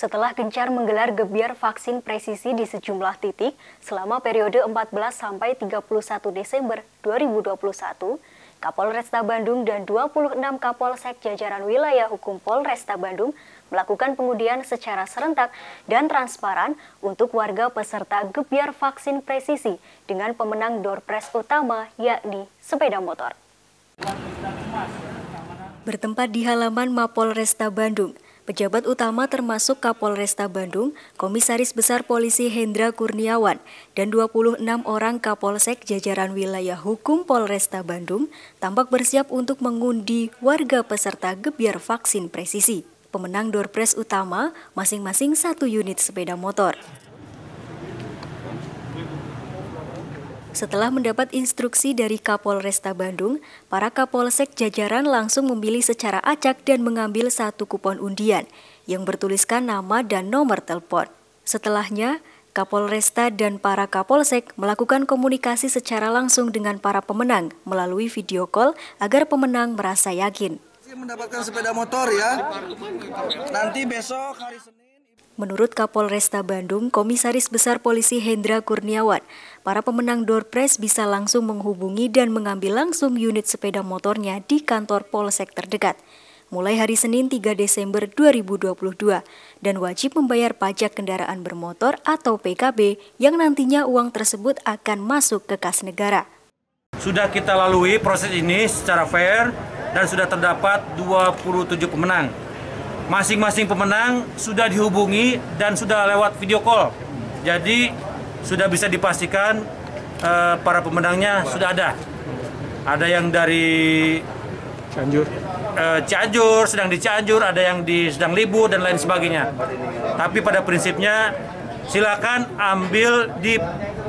setelah gencar menggelar gebiar vaksin presisi di sejumlah titik selama periode 14 sampai 31 Desember 2021, Kapolresta Bandung dan 26 Kapolsek jajaran wilayah hukum Polresta Bandung melakukan pengundian secara serentak dan transparan untuk warga peserta gebiar vaksin presisi dengan pemenang doorpress utama yakni sepeda motor. Bertempat di halaman Mapolresta Bandung, Pejabat utama termasuk Kapolresta Bandung, Komisaris Besar Polisi Hendra Kurniawan, dan 26 orang Kapolsek jajaran wilayah hukum Polresta Bandung tampak bersiap untuk mengundi warga peserta gebiar vaksin presisi. Pemenang Dorpres utama masing-masing satu unit sepeda motor. Setelah mendapat instruksi dari Kapolresta Bandung, para Kapolsek jajaran langsung memilih secara acak dan mengambil satu kupon undian yang bertuliskan nama dan nomor telepon. Setelahnya, Kapolresta dan para Kapolsek melakukan komunikasi secara langsung dengan para pemenang melalui video call agar pemenang merasa yakin. Mendapatkan sepeda motor ya. Nanti besok hari Senin. Menurut Kapolresta Bandung, Komisaris Besar Polisi Hendra Kurniawan, para pemenang doorpress bisa langsung menghubungi dan mengambil langsung unit sepeda motornya di kantor polsek terdekat mulai hari Senin 3 Desember 2022 dan wajib membayar pajak kendaraan bermotor atau PKB yang nantinya uang tersebut akan masuk ke kas negara. Sudah kita lalui proses ini secara fair dan sudah terdapat 27 pemenang masing-masing pemenang sudah dihubungi dan sudah lewat video call. Jadi sudah bisa dipastikan uh, para pemenangnya sudah ada. Ada yang dari Cianjur. Uh, Cianjur sedang di Cianjur, ada yang di sedang libur dan lain sebagainya. Tapi pada prinsipnya silakan ambil di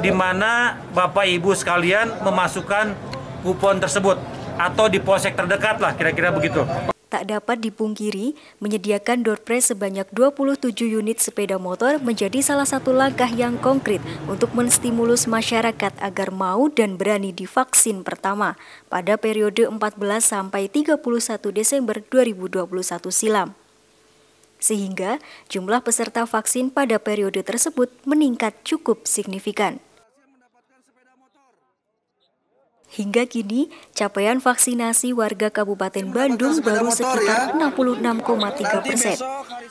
di mana Bapak Ibu sekalian memasukkan kupon tersebut atau di polsek terdekat lah kira-kira begitu tak dapat dipungkiri, menyediakan door prize sebanyak 27 unit sepeda motor menjadi salah satu langkah yang konkret untuk menstimulus masyarakat agar mau dan berani divaksin pertama pada periode 14 sampai 31 Desember 2021 silam. Sehingga jumlah peserta vaksin pada periode tersebut meningkat cukup signifikan. Hingga kini, capaian vaksinasi warga Kabupaten Bandung baru sekitar 66,3 ya. persen.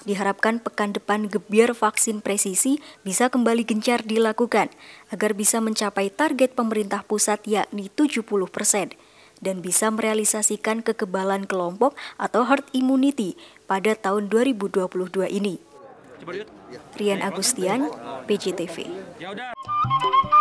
Diharapkan pekan depan gebiar vaksin presisi bisa kembali gencar dilakukan agar bisa mencapai target pemerintah pusat yakni 70 persen dan bisa merealisasikan kekebalan kelompok atau herd immunity pada tahun 2022 ini. Rian Agustian, PJTV. Ya